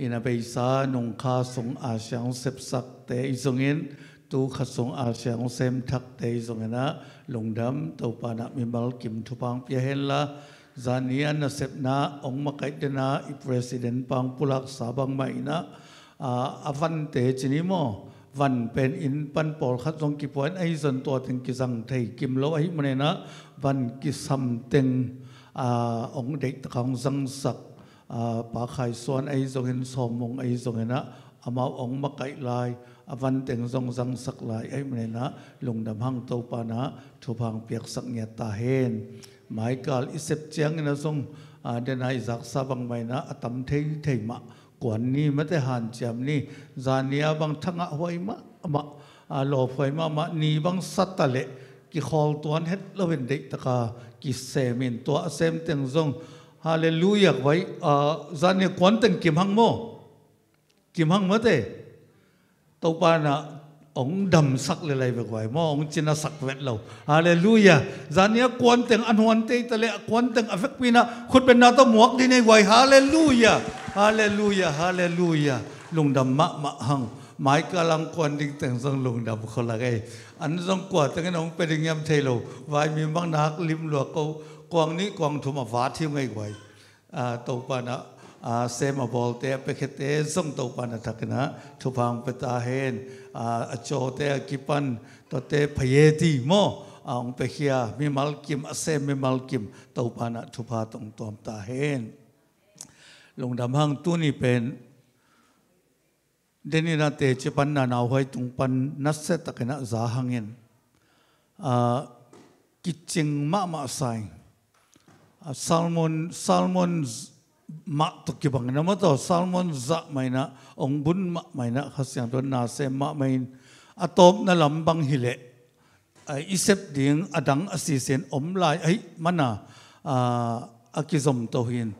ina bây giờ nông kha sung a sáng xếp sắc tế dùng in tu khát sung a sáng sem thắc te dùng in á lùng đâm tàu bà nạc mi mal kim thu bang bia hên la zania na xếp na ông mắc cách na i president bang pulak sabang mai na a văn tế chỉ ni mò văn in pan pol khát sung kỳ point ấy dân tua tình kỳ rằng thầy kim lâu ấy mà nè na văn kỳ sầm tình ông đệ khong dân sắc ปาไข่ส่วนไอ้ทรงเห็นสมมงไอ้ทรงเห็นนะอามาองมาไก่ลายอวันแต่งทรงสังสักลายไอ้เมนะลงดำหังโตปานะทุพังเปียกสักเนียตาเฮนหมายกาลอิเซบเจียงนะทรงเดนายจักสาบังไม่นะอตัมเทยเทยมะกวนนี้ไม่ได้หันจมนี่จานียบังทั้งห้อยมะมะหล่อห้อยมะมะนี่บังสัตตะเลกิขอลตัวนเฮ็ดละเวนเด็กตะกา กิเซมินตัวเซมเต่งทรง Hallelujah vậy ra ờ, nè quán tình kiếm hăng mô kiếm hăng mất thế tàu ba là ông đầm sắc lại lại về quậy mô ông chỉ là sắc vẹn lâu Hallelujah ra nè quán tình ăn hoàn tê ta lệ quán tình affect à pina khut bên nào tao muak đi nè quậy Hallelujah Hallelujah Hallelujah lùng đầm mạ mạ hăng mai cả lăng quan đình tầng dòng lùng đầm khó là gây anh dòng quả tầng ông bên đình em thầy lâu vài miếng băng nát lim lùa câu กวางนี้กวางถุมาวาที่ไง่ไหวตัวปานะเซมาบอลเตะไปเขตเตะส่งตัวปานะทักนะทุพังเปตาเฮนอาโจเตะกิปันตัวเตะพยตีโมองเปเคียมีมัลกิมอเซมีมัลกิมตัวปานะทุพาตองตอมตาเฮนลงดำหังตัวนี้เป็นเดนินาเตจิปันนาาหวยตุงปันนัสเซตักนะจาหังเงินอากิจิงมะมะไซ Salmon Salmon mak tu kibang nama to Salmon za dạ maina ong bun mak maina khasyang tu na se mak main atom à, na lambang hile isep à, ding adang à, asisen om lai ai mana akizom tohin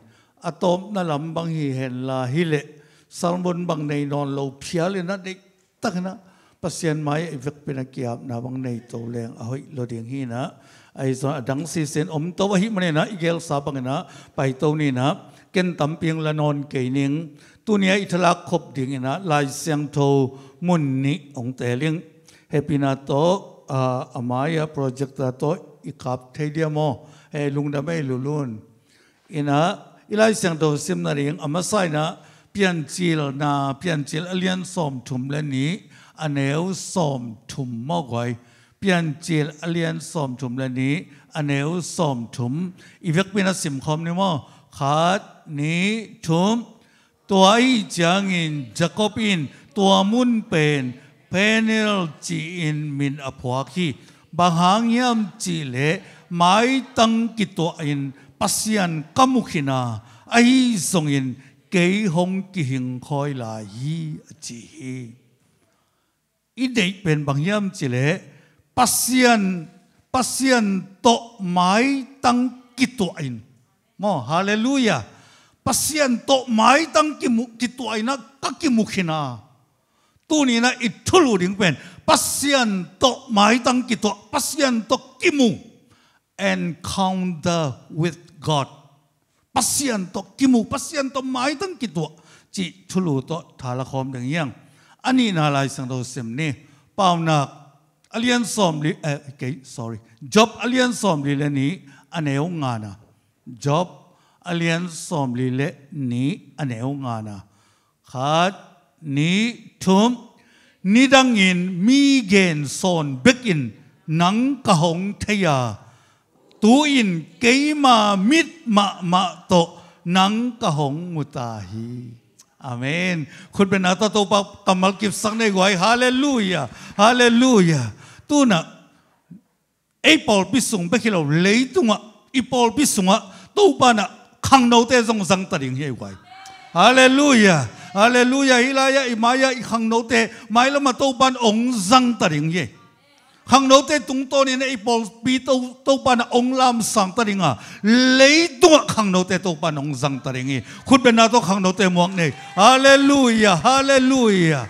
atom na lambang hi hen la hile Salmon bang nei non lo phial na dik tak na pasien mai vek pinakiap na bang nei to leng ahoi lo ding hi na ไอ้สดังสีเซนอมตัวหิมันนะอีเกลสาบังนะ ไปตัวนี้นะ เกฑนตำเพียงละนอนเกยนิงตัวนี้อิทลักรบดิ่งนะลายเสียงโทมุนนิองเตลิงเฮปินาโตอามายาโปรเจกต์โตอีกับเทเดียโมเฮลุงดาไม่ลุลุนอินะอีลายเสียงโทซิมนาริงอามาไซนะเปียนจิลนาเปียนจิลเลียนสอมถุมและนี้อเนวสอมถุมมากไวเปี่ยนเจลีเลียนสมถุมเลนี้อเนวสมถุมอีเวกเป็นสิมคอมนี่มอขาดนี้ถุมตัวไอจางอินจะกบอินตัวมุ่นเป็นเพเนลจีอินมินอภวาคีบางหางยามจีเลไม่ตั้งกิตัวอินปัสยันกมุขินาไอส่งอินเกยหงกิหิงคอยลายีจีฮีอีเด็กเป็นบางยามจีเล pasien pasien to mai tang kituain mo hallelujah pasien to mai tang kimu mu kituain na ka tu ni na ithulu ding pen pasien to mai tang ki to pasien to kimu encounter with god pasien to kimu pasien to mai tang ki to chi thulu to thala khom dang yang ani na lai sang do sem ni pau nak อเลียนสอมลีเอ๊ะกี่ sorry job อเลียนสอมลีเลนี้อันเอวงานะ job อเลียนสอมลีเลนี้อันเอวงานะขาดนี้ทุ่มนี่ดังอินมีเกณฑ์โซนเบกินนังกะหงทยาตัวอินเกยมามิดมะมะโตนังกะหงมุตาฮีอามีนคุณเป็นอาตตัวปักกำมลกิบสังเนไว้ฮาเลลูยาฮาเลลูยาตัวน่ะไอ้พอลพิสุงไปขี้เราเลยตัวอ่ะไอ้ปอลพิสุงอ่ะตัวป้านอ่ะขังเราเตะทรงสังตัดอย่างเหียไว้ฮาเลลูยาฮาเลลูยาอิลายาอิมายาอิขังเราเตะไม่ละมาตัวบานองสังตัดอย่างเหี้ยขังเราเตะตรงตัวนี้นะไอ้พอลปีตัวตัวบานองลามสังตัดอย่างอ่ะเลยตัวขังเราเตะตัวบ้านองสังตัดอย่างเหี้ยคุณเป็นนาตัวขังเราเตะมวงเนี่ยฮาเลลูยาฮาเลลูยา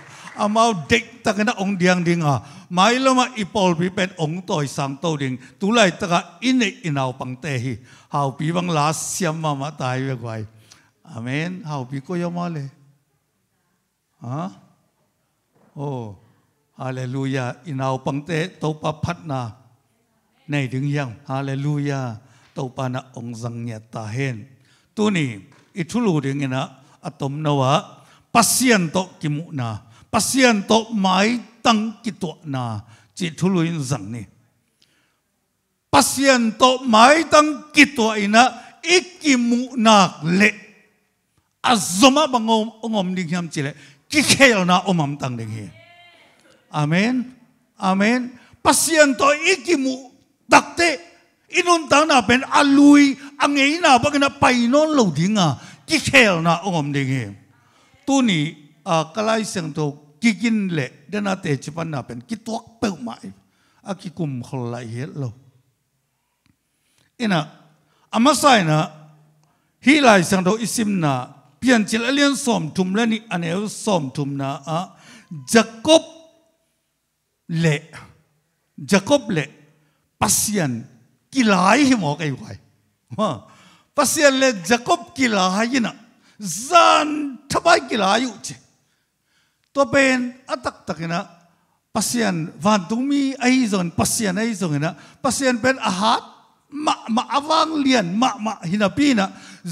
อมาเด็กตะกันองเดียงดิงอ่ะไม่ละมาอีปอลปีเป็นองต่อยสังโตดิงตุไลตะกะอินเออินเอาปังเตหิเฮาพีบังลาสยยมมามาตายเวกไว้อเมนเฮาพีก็ยอมเลยฮะโอ้ฮาเลลูยาอินเอาปังเตโตปพัฒนาในถึงยังฮาเลลูยาโตปานะองสังเนตาเฮนตัวนี้อิทุลูดิงนะอะตมนวะปัสยันโตกิมุนา pasien to mai tang kí na chỉ thu lùi rằng nè pasien to mai tang kí ina ikimu mu nak lệ azoma bangom ongom ding yam chile ki khel na omam tang ding hi amen amen pasien to ikimu mu takte inun tang na pen alui angei na bagna painon lo dinga ki khel na ongom ding hi tu ni ah, kalai sang to กินเละเดนาเตจิปันนาเป็นกิตวกเป้าหมายอากิกุมคนละเฮลโลอินะอามาไซนะฮีไลสังโดอิซิมนาเปลี่ยนจิลเลียนสมทุมและนี่อันเอลสมทุมนาอะจักบเละจักบเละปัสยันกิลายหิมอกไอ้ไว้ฮะปัสยันเละจักบกิลายนะจันทบายกิลายุเจตัวเป็นอัตักตักนะปัศยันวันตุมีไอ้จงปัศยันไอ้จงนะปัศยันเป็นอาหารมะมะอวังเลียนมะมะหินาปีนะ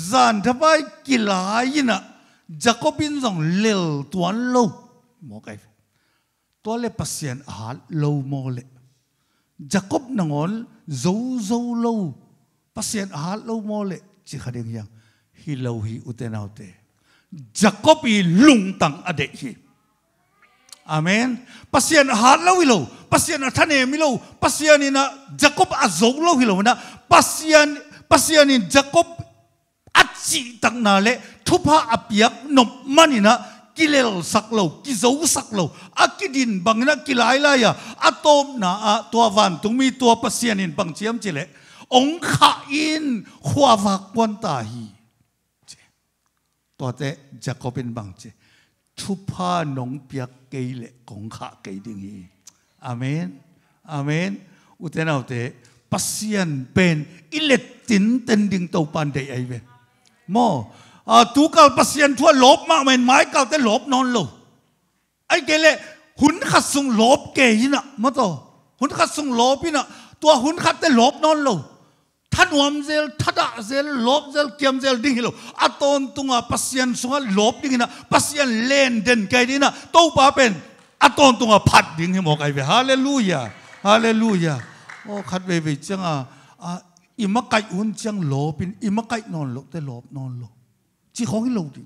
จานทับไปกิลายินะจักบินจงเลลตัวโลมอกไอตัวเลปัศยันอาหารโลมอเลจักบนงอนโจโจโลปัศยันอาหารโลมอเลจิขัดยังฮิโลฮิอุเตนเอาเตจักบีลุงตังอเดฮี Amen. Pasian hat lo hilo. Pasien athane mi lo. Pasien ina Jacob azok lo hilo na. pasian pasian in Jacob achi tak na le thupa apiak nop manina kilel saklo lo kizau sak akidin bangna kilai la ya atom na a tua van tumi tua pasian in bang chiam chile ong kha in khwa va ta hi tua te Jacobin bang che ทุพาหนงเปียกเกลกงขาเกดิงีอาเมนอาเมนอุตนาอุเตปัสยันเป็นอิเลตินเต็นดิงเตาปันเดไอเวมอตูเกาปัสยันทั่วลบมากเมนไม้เกาแต่ลบนอนลงไอเกเลหุนขัดสุงลบเกยนะมะโตหุนขัดสุงลบพี่นะตัวหุนขัดแต่ลบนอนลงัดวอมเจลทัดอาเจลลบเจลเกมเจลดิ่งฮิรลอตอนตุงอาพัศยันสุขาลบดิ่งนะพัศยันเล่นเดนไกดินะตัวป้าเป็นอตอนตุงอาพัดดิ่งให้หมอกัยเวฮาเลลูยาฮาเลลูยาโอ้ขัดเวเวจังอาอิมักไกอุนจังลบินอิมักไกนอนลบแต่ลบนอนลบจีของฮิโลดิ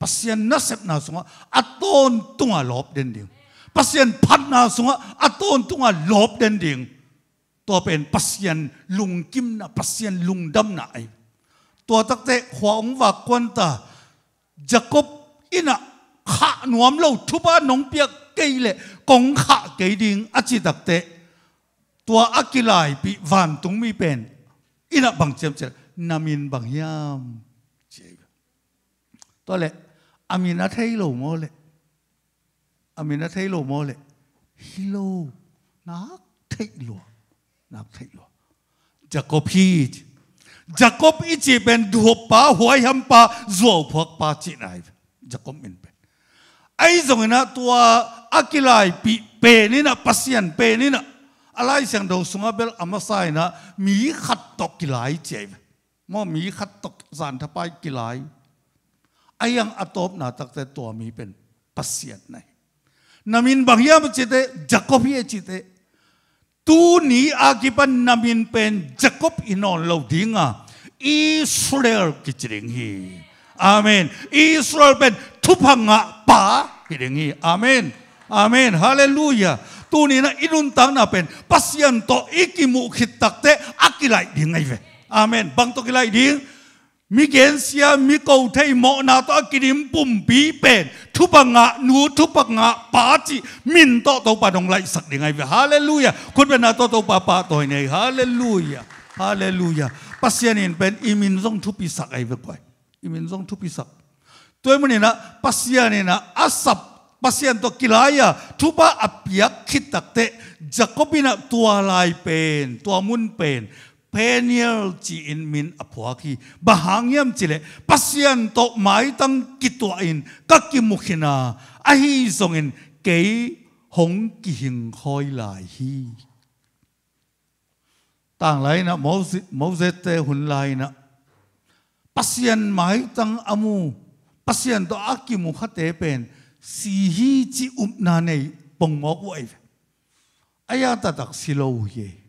พัศยันนั่งเซปนาสุขาอตอนตุงอาลบเดนดิ่งพัศยันผัดนาสุขาอตอนตุงอาลบเดนดิ่งตัวเป็นปัสยันลุงกิมนะปัสยันลุงดำนะไอตัวตักเตะขวางว่าควนตาจักบอินะขะนวมเล่าทุบ้านนงเปียกเกยเละกงขะเกยดิงอจิตักเตะตัวอักิลายปีวานตุงมีเป็นอินะบังเจียมเจนามินบังยามตัวเละอามินะเทโลโมเละอามินะเทโลโมเละฮิโลนักเทโลนักไทยจักบพีจักบพีจีเป็นดูปาหัวยำปาจวบพวกปาจีนายจักบมินเป็นไอ้ตรงนั้นตัวอักลายปีเป็นนี่นะพัศยันเป็นนี่นะอะไรเสียงดงสุงเบลอามาไซนะ มีขัดตกกิลายเจ็บมอมีขัดตกสารทปายกิลายไอ้ยังอตบนาตักแต่ตัวมีเป็นพัศยันไนนามินบางอย่างจิตเตจักบพีจิตเต tu ni agiban namin pen Jacob inon lo dinga Israel kichiring hi Amen Israel pen thupanga pa hiring hi Amen Amen Hallelujah tu ni na inuntang na pen pasyan to ikimu khitakte akilai dingai ve Amen bang to kilai ding mi gen sia mi ko thei mo na to kirim pum pi pen thu pa nga nu thu pa nga pa chi min to to pa dong lai sak dingai ve hallelujah kun ben na to to pa pa to nei hallelujah hallelujah pasian in pen imin zong thu pi sak ai ve kwai imin zong thu pi sak toy mun na pasian na asap pasian to kilaya thu pa apiak khit tak te jacobina tua lai pen tua mun pen penial chi in min apua ki bahang yam chile pasien to mai tang kitwa in ka ki mukhina a hi zong in ke hong ki hing khoi lai hi tang lai na mo ze te hun lai na pasien mai tang amu pasien to a ki mu khate pen si hi chi um na nei pong ngok wai aya ta tak silo ye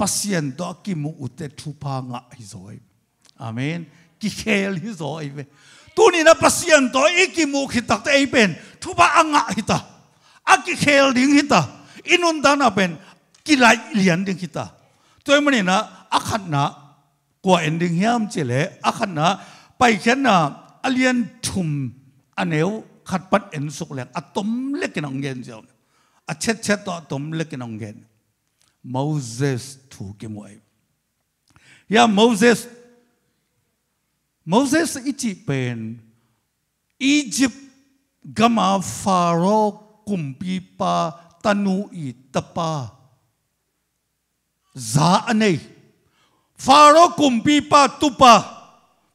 pasien do ki mu ute thupa nga hi zoi amen ki khel hi zoi ve tu ni na pasien do e ki mu khi tak te pen thupa anga hi ta a ki khel ding hi ta inun dana pen ki lai lian ding hi ta toy mani na akhat na ko ending hiam chele akhat na pai khen na alian thum aneu khat pat en suk lek atom lekin ongen jaw a chet chet to atom lekin ongen moses phủ kia muội ya moses moses ichi pen egypt gama pharaoh kumpi pa tanu i tapa za anei pharaoh kumpi pa tupa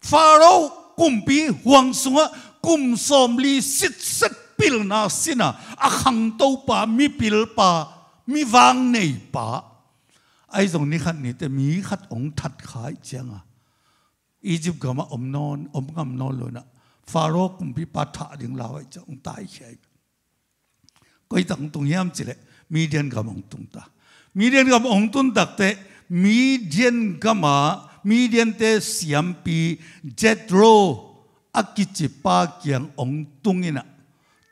pharaoh kumpi huang sunga kum som li sit set pil na sina akhang to pa mi pil pa mi wang nei pa ไอ้ตรงนี้ขัดนี่แต่มีขัดองถัดขายเจียงอ่ะอียิปต์ก็มาอมนอนอมงำนอนเลยนะฟาโรกุมพิปัตถะดึงเราไอ้จาองตายใช่ก็อตังตรงนี้มันจิเลมีเดียนกับองตุนตา มีเดียนกับองตุนตักเตมีเดียนกับมา มีเดียนเตเสียมปีเจตโรอักิจิปาเกียงองตุงอินะ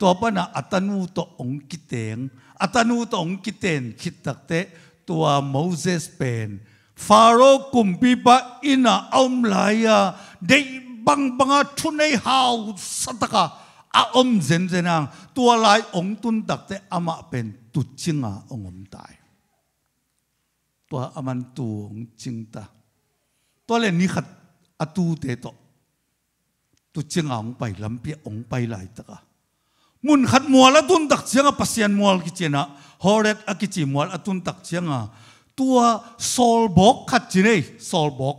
ตัวปนะอัตนูตัองกิเตงอัตนูตัองกิเตนคิดตักเตตัวโมเสสเป็นฟาโรกุมพีบะอินาอมลายาได้บังบังทุนในฮาวสตกาอาอมเจนเจนังตัวลายองตุนตักแตอามาเป็นตุจิงอาองมตายตัวอามันตูองจิงตาตัวเลนี้ขัดอตูเตโตตุจิงอาองไปลำเปียองไปหลายตะกา mun khat mual atun tak chianga pasian mual ki chena horet akichi mual atun tak chianga tua sol bok khat chine sol bok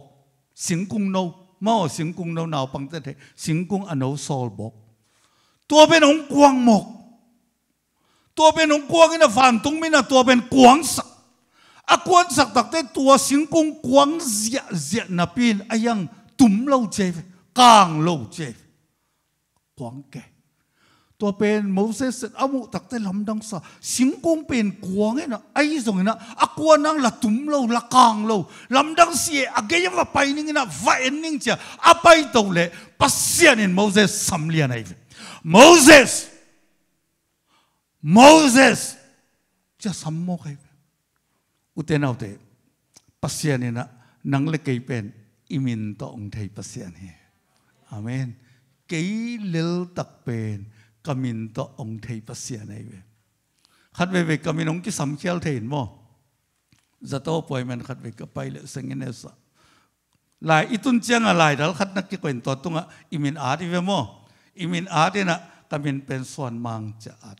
singkung no mao singkung no nào bằng thế singkung ano sol bok tua bên ông quang mộc tua bên ông quang cái là phản tung mình là tua bên quang sắc à quang sắc đặc thế tua singkung quang dịa dịa na pin ayang tum lâu chê càng lâu chê quang kẹt ตัวเป็นโมเสสอามุตักแต่ลำดังสาสิงกงเป็นกวงเนะไอ้สงเนะอากวนังละตุมโลละกางโลลำดังเสียอากยว่าไปนิ่งนะว่าเอ็นนิ่งเจ้าอาไปตัวเละปัสยานินโมเสสสำเลียนไอ้โมเสสโมเสสจะสำโมกไอ้อุเทนเอาเตปัสยานินะนังเละเกยเป็นอิมินตองไทยปัสยานีอาเมนเกยเลลตักเป็นกมินตอองเทปเสียในเวขัดเวก็มินองที่สำเคีวเทนบ่จะโตป่วยมันขัดเวกไปเลยสังเงินเนสหลายอิตุนเจียงอะไรแล้วขัดนักกิี่นตัวตุงอ่ะอิมินอาร์ตเวม่อิมินอาร์ตเนี่ยกมินเป็นส่วนมังจะอาร์ต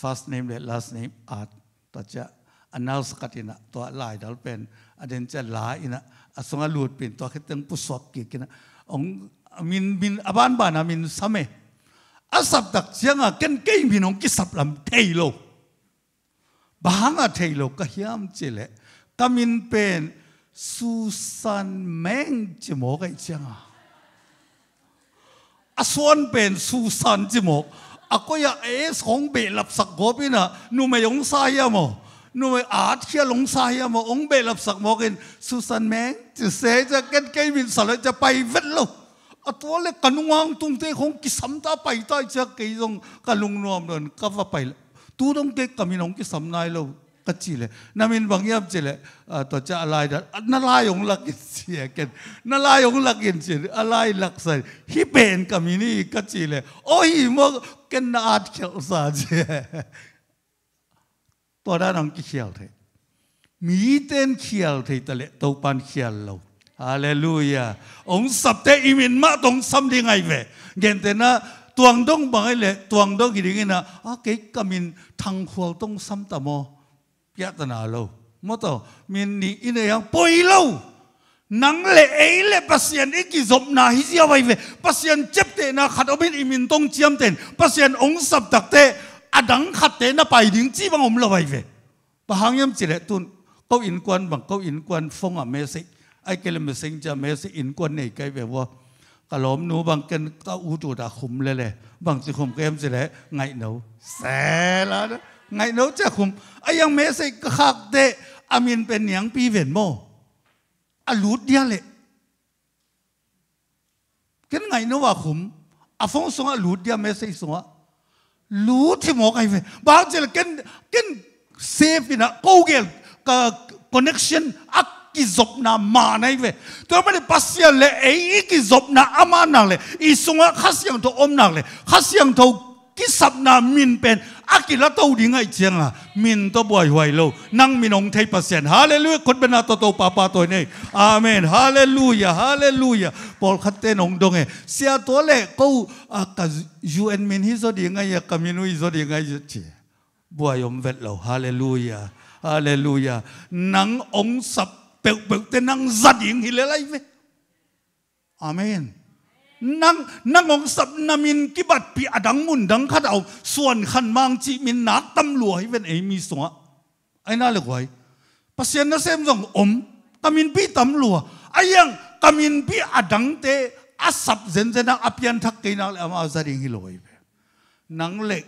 first และล a สเนมอาร์ตัวจะอันนั้นสกัดนะตัวหลายแล้เป็นอันเดนจะหลายนะอาสงฆหลุดเป็นตัวคิตถึงผู้สอบเกี่ยกินนะ องมินมินอบานบานะมินส้ำไ a sập đặc chiang a ken ke mi nong ki sap lam thei lo bahang a thei lo ka hiam chile kamin pen susan meng chi mo kai chiang a a suan pen susan chi mo a ko ya e song be lap sak go pina nu me yong sa ya mo nu me a thia long sa ya mo ong be lap sak mo ken susan meng chi se cha ken ke min sa lo cha pai vet lo อตัวเล็กกันวางตุงเตคงกิสัมตาไปใต้เจ้ากีกรงกันุงนอมเดินก็ว่าไปตูตรงเตกมีน้องกิสัมนายเราก็จีเลยนามินบางยับจีเลยตัวจะอะไรดันนาลายองลักกเสียกันนาลายองลักกเสียอะไรลักใส่ฮิเปนก็มีนี่ก็จีเลยโอ้ยมักกันนาดเขียวซาเจตัวด้านน้องกิเขียวเทมีเต้นเขียวเทตะเลตัวปันเขียวเรา Hallelujah. Ông sắp thế im in mát ông xăm đi ngay về. Gen thế na tuang đông bằng ấy lệ tuang đông cái gì na à cái cái mình thằng hồ đông xăm tao mò biết dạ ta nào lâu mất tao mình đi in này ông bôi lâu nắng lệ ấy lệ Bác sĩ anh ấy kỳ dọc na hí ra vậy về Bác sĩ anh chấp thế na khát ông bên im in đông chiêm tên anh ông sắp đặc thế à đắng khát thế na bài đứng chi bằng ông lâu vậy về Bà hàng em chỉ lệ tuôn. câu in quan bằng câu in quan phong à mê xích ไอ้เกลมสิงจะเมสอินกวนในไกแบบว่ากลอมนูบางกันก็อูจูดาขุมเลยแหละบางสิขุมเกมสิแหละไงเนาแสลนะไงเนาจะขุมไอ้ยังเมสิก็ขักเตะอามินเป็นเนียงปีเวนโมอลูดเดียเลยกันไงเนาว่าขุมอฟงสงอลูดเดียเมสิสงอลูดที่โมอกไอ้เวบางจะกันกันเซฟนะโกเกลกับคอนเนคชั่นอ ki zop na ma về, tôi mới pa ni pasia le e ki zop na ama na le i sunga khasiang to om na le khasiang to ki sập na min pen akila to ding ai chiang a min to boy huai lo nang min ong thai pasien hallelujah kot bena to to papa to nei amen hallelujah hallelujah pol khatte nong dong e sia to le ko ka un min hi zo ding ai ka minu hi zo ding ai chi boy om vet lo hallelujah hallelujah nang ong sập biểu biểu tên năng giật yên hi lê lai amen năng năng ông sập nam in kí bát pi adang à mun dang khát ao suan khăn mang chi min nát tâm lùa hi ven ấy mi xóa ai nói là quái pasien nó xem rằng ôm tâm in pi tâm lùa ai yang tâm in pi adang à te asap zen zen năng apian thắc cái năng là mà gia đình hi lôi về năng lệ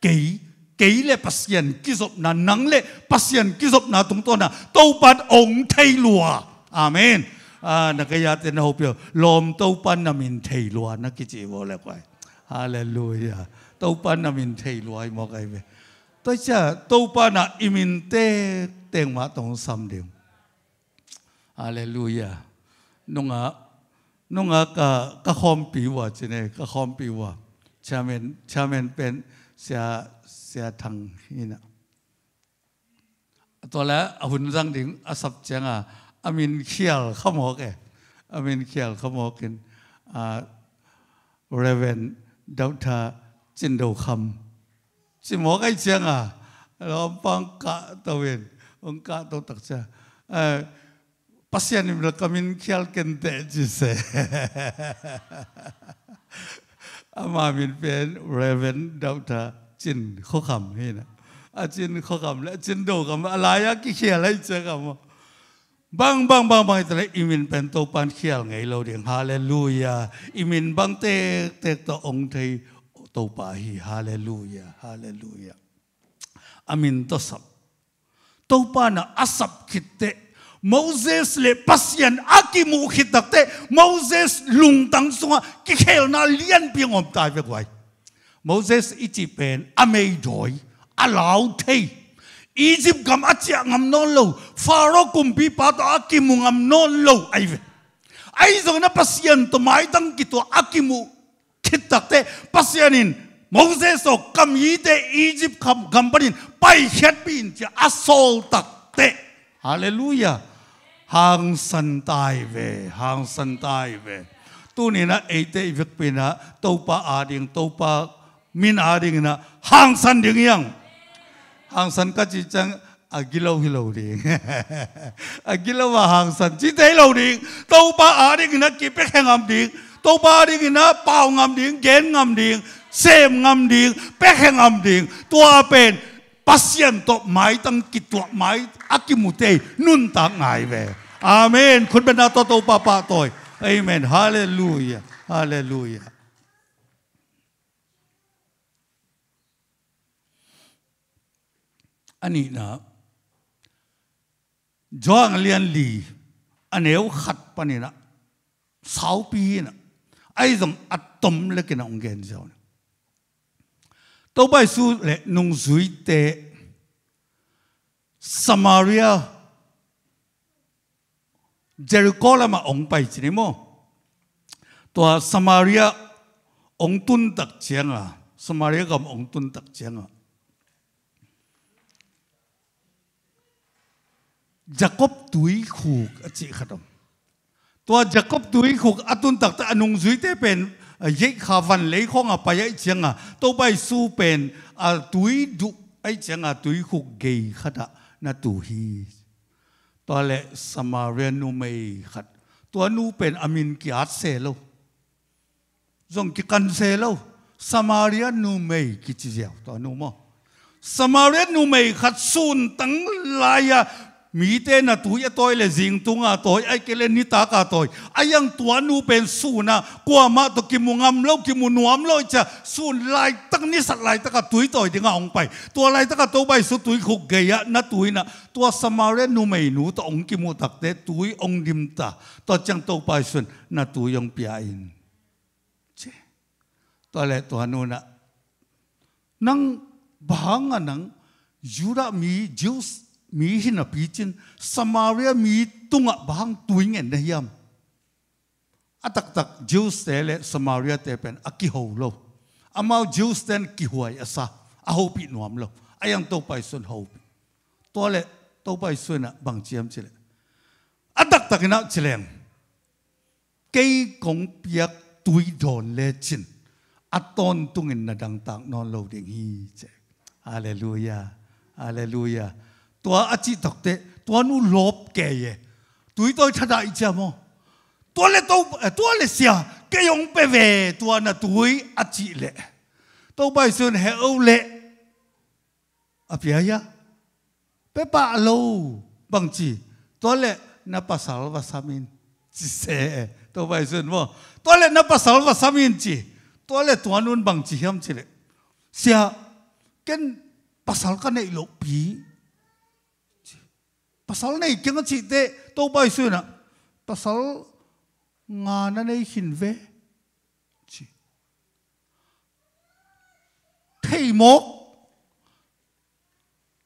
kỹ kỹ lệ pasien kí dọc na nắng lệ pasien kí dọc na tung tôn na tàu pan ông thầy lùa amen à na cái giá tiền hộp biểu lòm tàu pan na mình thay lùa na kí chị vô lệ quay hallelujah tàu pan na mình thay lùa mà cái về tôi cha tàu pan na imin te tiền mà tông sam điều hallelujah nung á nung á cả cả hôm biểu à chị này cả hôm biểu à cha mình cha mình bên เสียเสียทางนี่นะตัวแรกวหุ่นร่างถึงอสับเจงอ่ะอามินเคียลขมอกเองอามินเคียลขมอกกินอ่าเรเวนดาวธาจินโดคำจิมอกไอเจงอ่ะเราปังกะตะเวนองกะตัวตักเจ้าเออพัศยานิมลักอามินเคียวกันเตจิเซอามามินเป็นเรเวนดาวตาจิน ข้อคำให้นะอาจินเขอคำและจินโดกคำอะไรยากิเขียอะไรเจอคำบางบางบางบางแต่ละอิมินเป็นตัวปันเขียวไงเราเดียงฮาเลลูยาอิมินบางเตกเตกต่อองค์ไทยตัวป่าฮีฮาเลลูยาฮาเลลูยาอามินตัวสับตัวปัานะอสับคิดเต Moses le pasien aki mu khit tak te Moses lung tang sunga ki khel na lian piang om tai ve kwai Moses ichi pen amei joy alau thei Egypt gam achia ngam non lo Pharaoh kum bi pa to aki mu ngam non lo ai ve ai zo na pasien to mai tang ki to aki mu khit tak te pasienin Moses o kam yi te Egypt kam gam panin pai khet pin cha asol tak te Hallelujah hàng sân tai về hàng sân tai về tu ni na ai te việc pin na tàu pa a ding tàu pa min a ding na hàng sân ding yang hàng sân cái chỉ chăng agilaw hilaw ding agilaw wa hàng sân chỉ thấy lâu ding tàu pa a ding na kipek hengam ding tàu pa ding na pao ngam ding gen ngam ding xem ngam ding pek hengam ding tua pen pasien to mai tang kitwa mai akimute nun ta ngai ve amen khun ben to to papa toy amen hallelujah hallelujah ani na joang lian li aneu khat panina sau pi na ai zong atom lekin ong gen zone 都拜书嚟弄水地。Samaria Jericho là mà ông bay chỉ nên mô Tòa Samaria ông tuân tạc chiang à Samaria gặp ông tuân tạc chiang à Jacob túi khục chị khát ông Tòa Jacob túi khục atun tạc ta anung duy tế bền ่งขาวันเลยของอ่ะไปไองเจียงอ่ะตัวไปสูเป็นอ่ะตุยดุไอ้เจียงอ่ะตุยขุกเกยขัดะนะตุฮีตัวเละสมาเรียนูไม่ขัดตัวนูเป็นอามินกิอาเซโลจงกิคันเซโลสมาเรียนูไม่กิจเจียวตัวนูมอสมาเรียนูไม่ขัดสูนตั้งลาย mi te na tu ya toi le zing tunga toi ai kele ni ta ka ai ayang tuan nu pen su na kwa ma to ki mu ngam lo ki mu nuam lo cha su lai tak ni sat lai tak ka tui toi dinga ong pai tua lai tak ka to bai su tui khu ge ya na tui na tua samare nu mei nu to ong ki mu tak te tui ong dim ta to chang to pai sun na tu yong pia in che to le to nu na nang bahanga nang yura mi juice mi hin a pi chin samaria mi tung tunga bang tuing en yam atak tak jews te le samaria te pen aki ho lo amao jews ten ki huai asa a ho pi nuam lo ayang to pai sun ho to le to pai sun a bang chiam chile atak tak na chileng kei kong piak tui don le chin aton tungin na dang tak non lo ding hi che hallelujah hallelujah ตัวอาจิตกเตตัวนูลบแกเยตุยตัวชดาอิจามอตัวเลตัวตัวเลเสียแกยงเปเวตัวน่ะตุยอาจิเลตัวใบส่วนเฮอเลอภิยายะเปปะโลบางจีตัวเลน่ะภาษาลวาสามินจิเสตัวใบส่วนว่าตัวเลน่ะภาษาลวาสามินจีตัวเลตัวนูนบางจีเฮมจีเลเสียกันภาษาลกันในโลกปี pasal này chẳng có chỉ tệ tàu bay xuyên nè, pasal ngà nó này hình về chỉ thầy mốt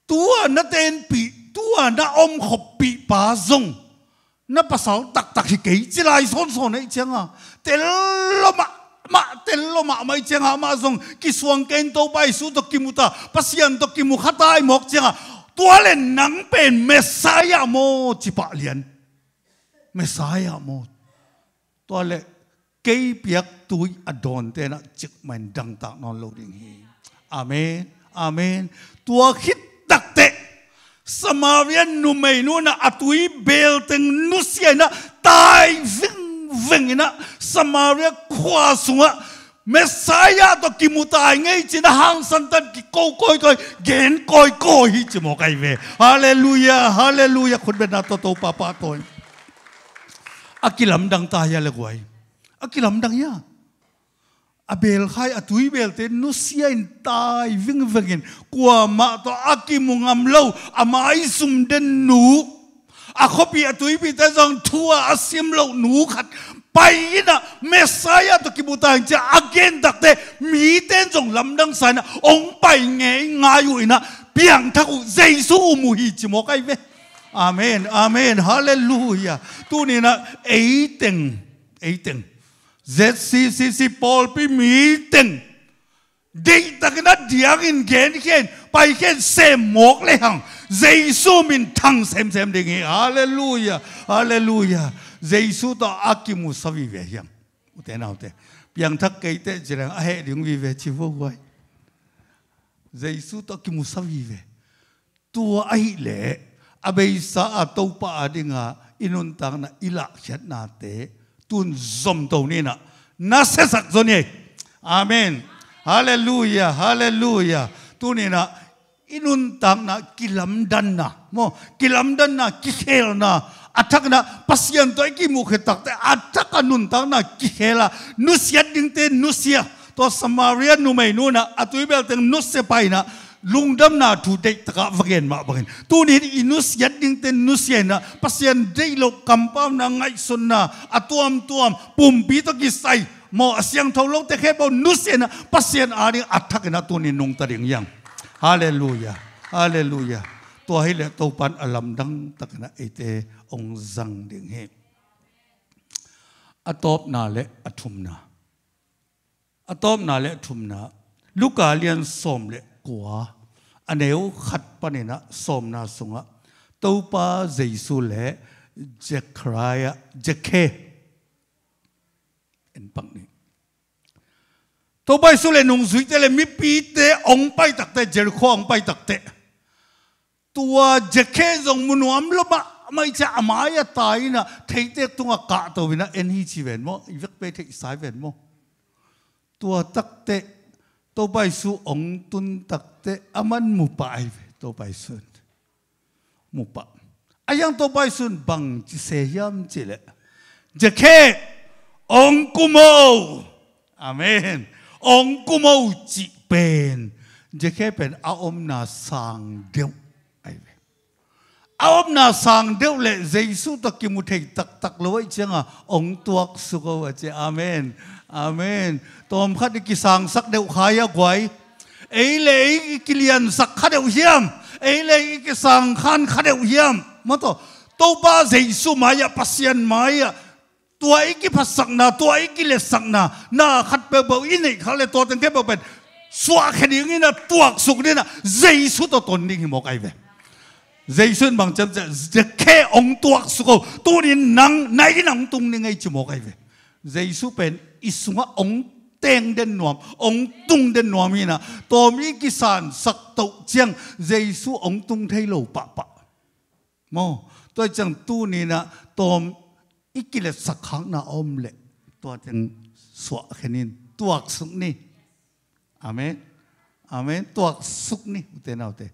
tua nó tên bị tua nó ôm khóc bị bà dùng nó pasal tắc tắc thì kỹ chỉ lại son son này chẳng à tên lo mà ma ten lo ma mai chenga ma zong ki suang ken to bai su to kimuta pasian to kimu khatai mok chenga ตัวเล่นนังเป็นเมสายาโมจิปะเลียนเมสายาโมตัวเล่เกี่ยเปียกตุยอดอนเตนะจิกมันดังตากนอนโลดิงฮีอาเมนอาเมนตัวคิดตักเตะสมาเวียนนุเมนุนะอตุยเบลตึงนุเสียนะตายวิ่งวิ่งนะสมาเวียนควาสุงะ Messiah to ki mutai ngay chỉ là hang san tan ki câu coi coi gen coi coi hi chỉ một cái về Hallelujah Hallelujah khốn bên nato vâng. to papa coi akilam dang ta ya leguai akilam dang ya abel khai atui bel te nu sia in tai ving vingin kwa ma to aki mungam lo amai sum den nu a khopi atui bi ta jong thua asim lo nu khat pai na messiah to kibutang cha again dakte mi ten jong lam dang sana ong pai nge ngayu ina piang thaku jesu mu hi chi mo kai ve amen amen hallelujah tu ni na eiteng eiteng zccc paul pi mi ta dei takna diangin gen ken pai ken se mok le hang jesus min thang sem sem ding hallelujah hallelujah giêsu to akimu savi ve hiam uten nào te piang thắc cái te chỉ rằng hệ đường vi về chỉ vô gọi giêsu to akimu savi ve tua ai lệ abe sa a tâu pa dinga inun tang na ila chat na te tun zom tâu ni na na se sak zo ni amen hallelujah hallelujah tu ni na inun tang na kilam dan na mo kilam dan na kikhel na athak na pasian to ki mu khe tak ta athak anun tak na ki khela nu sia ding te nu sia to samaria nu mai nu na atui bel ten nu se pai na lungdam na thu de taka vagen ma bagin tu ni inus yat ding ten nus ye na pasien de lo compound na ngai sun na atuam tuam pum pi to ki sai mo asyang thau lo te khe bo nus ye na pasien ari athak na tu ni nung ta ring yang hallelujah hallelujah to hi le to pan alam dang tak na ite องจังเดึงเฮอตอบนาและอทุมนา อตอบนาและอทุมนาลูกาเลียนสมเลกัวอันเดียวขัดปเนินะสมนาสงะตัวปาเจสุเลเจครายะเจเคเอ็นปังนี่ตัวไปสุเลนุงสุยเตเลมีปีเตองไปตักเตเจรขวคองไปตักเต ตัวเจเคจงมุนวมลบะ mấy cha mãi amaya à, tai na theite tunga ka à, to bina anh hi chi ven mò ivek pe thei sai ven mò, tua tắc takte to bai su ong tun takte aman à, mu pai ve to bai sun mu ai ayang tàu bay sun bang chi se yam chi le je khe ong kumo amen ông ong kumo chỉ bền je khe bền a om na sang deu awm na sang deuh le jesu to ki mu thei tak tak lo ai à? Ông tuak su ko che amen amen tom khat ki sang sak deuh khaya gwai ei le ki liền sắc khát đều hiam ấy lệ ki sang khan khát đều hiam ma to to ba jesu maya pasian maya tua phát sắc na tua iki lệ sắc na na khat pe bo in nei kha le to ten ke bo ben swa khading na tuak suk ni na jesu to ton ding hi mo kai về. zaisun bang cham ja ke ong tuak su ko tu ni nang nai nang tung ni ngai chimo kai ve zaisu pen isunga ong teng den nuam ong tung den nuam ina to mi ki san sak to chiang zaisu ong tung thai lo pa pa mo to chang tu ni na tom ikile sakhang na om le to chang swa khenin tuak suk ni amen amen tuak suk ni uten autte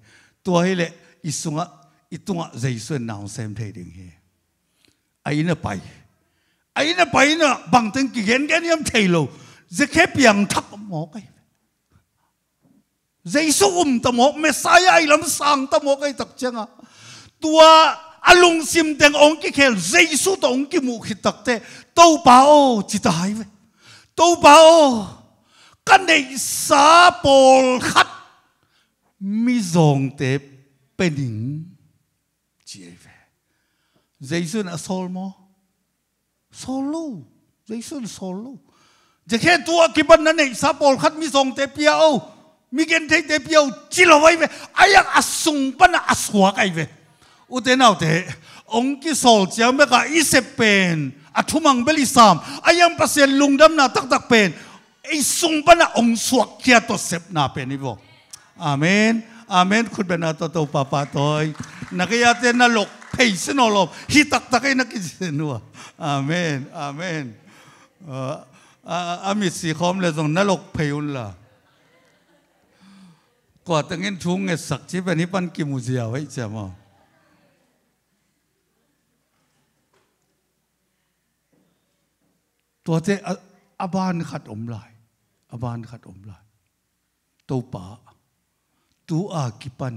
tuahile isunga 一段人生难 sem thấy đừng hề ai nó bay ai nó bay nó bằng tiếng kỳ gen gen em thấy lâu giờ khép yang thắc mỏ cái dây số um tao mỏ mẹ sai ai lắm sang tao mỏ cái tập chân à tua alung sim tiếng ông cái khéo dây số tao ông cái mù khi tập thế tao bảo chỉ tao hay bảo cái này sa bol khát mi dòng tế bên Jason a โ o ลโมโซ l o เจส o นโซลูจะแค่ตัวกิบันนั่นเองซาปอลคัดมีสองเตเปียวมีเกณฑ์เตเปียวจิลไว้เวอายักอสุงปันอสวกไอเวอุเตนเอาเตองกิโซลเจ้าเมกาอิเซเป็นอัทุมังเบลิซามอายังเปอร์เซนลุงดำนาตักตักเป็นไอสุงปันองสวกเคียตเซปนาเป็นนี่บอกอาเมนอาเมนคุณเป็นอาตโตปาปาตอยนักยาเตนนรกไอ้สนอลบฮิตักตะกนักกิจสนัวอามนอามนอามิสีคอมเลยตรงนรกเพยุนละกว่าตั้งเงินทุงเงสักชิเป็นีิปันกิมุเจียวไว้จะมอตัวเจอาบานขัดอมลายอาบานขัดอมลายตัวป่าตัวอากิปัน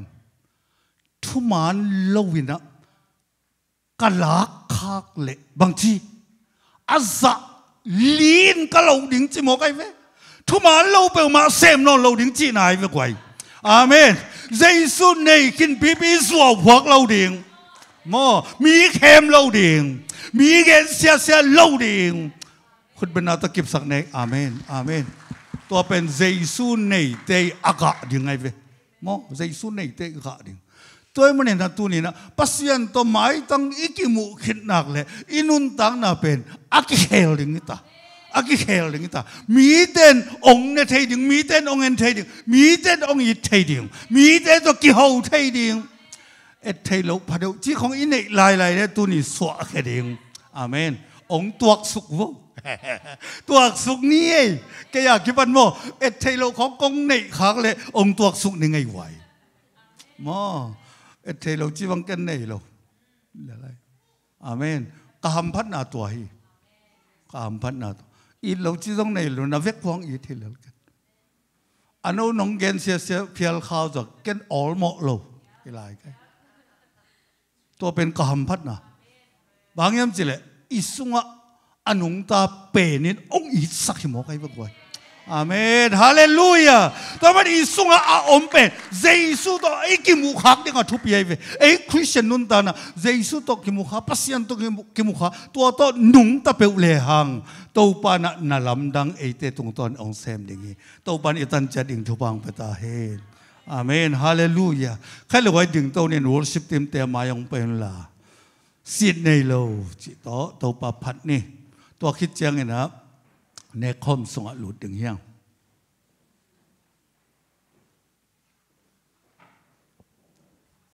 ทุมานลวินะกะลาคากเละบางทีอาซะลีนก็เราดิ้งจิโมกัยเวทุมาเราเปมาเซมนอนเราดิ้งจีนายเวกวยอาเมนเยซูในกินปีปีสวบพวกเราดิ้งมอมีเข็มเราดิ้งมีเกนเสียเสียเราดิ้งคุณเป็นอาตะกิบสักในอาเมนอาเมนตัวเป็นเยซูในเตอากาดิ้งไงเวมอเยซูในเตอากาดิ้งตัวมันเห็นตัวนี้นะปัสยันตัวไม้ตั้งอีกมุขินักเลยอินุนตั้งนับเป็นอักเฮลดิ่ิตาอักเฮลดิ่ิตามีเต้นองเนียเทดิ่งมีเต้นองเงินเทดิ่งมีเต้นองยิทเทดิ่งมีเต้นตัวกิฮาวเทดิ่งเอ็ดเทลกพะเดียวที่ของอินเอกลายลายเนี่ยตัวนี้สวะเคดิ่งอาเมนองตัวสุกวตัวสุกนี่แกอยากกินบันโมเอ็ดเทลกของกงเนกขักเลยองตัวสุกนี่ไงไหวมอ thế lâu chi vang cái này lâu là lại amen cả hàm phát na tua hi cả hàm phát na tua ít lâu chỉ giống này lâu na vét phong ít thì lâu ken anh à, ôn nông gen xe xe phial khao rồi cái all mọ lâu cái lại cái tua bên cả phát na bang em chỉ là ít sung á anh ta bền nên ông ít sắc thì mỏ cái vâng quay อเมนฮาเลลูยาตัวมันอิสุงอาอมเป็นเจสุตอไอ้กิมุขกเด็กอทุบยัยเวไอ้คริสเตียนนุนตานะเจสุตอกิมุขกพัสยันตุกิมุขกตัวตอหนุ่งตะเปอเลหังตัวปานะนลัมดังเอเตตุงตอนองเซมดิ่งตัวปานอิตันจัดิงทุบังเปตาเฮนอเมนฮาเลลูยาใครเลวไอ้ดึงตัวนี้นวลร์ชิปทีมเตะมายองเป็นละสิทธิ์นโลจิตโตตัวปาพัดนี่ตัวคิดเจียงนะครับในคมสงะหลุดอย่างเงี้ย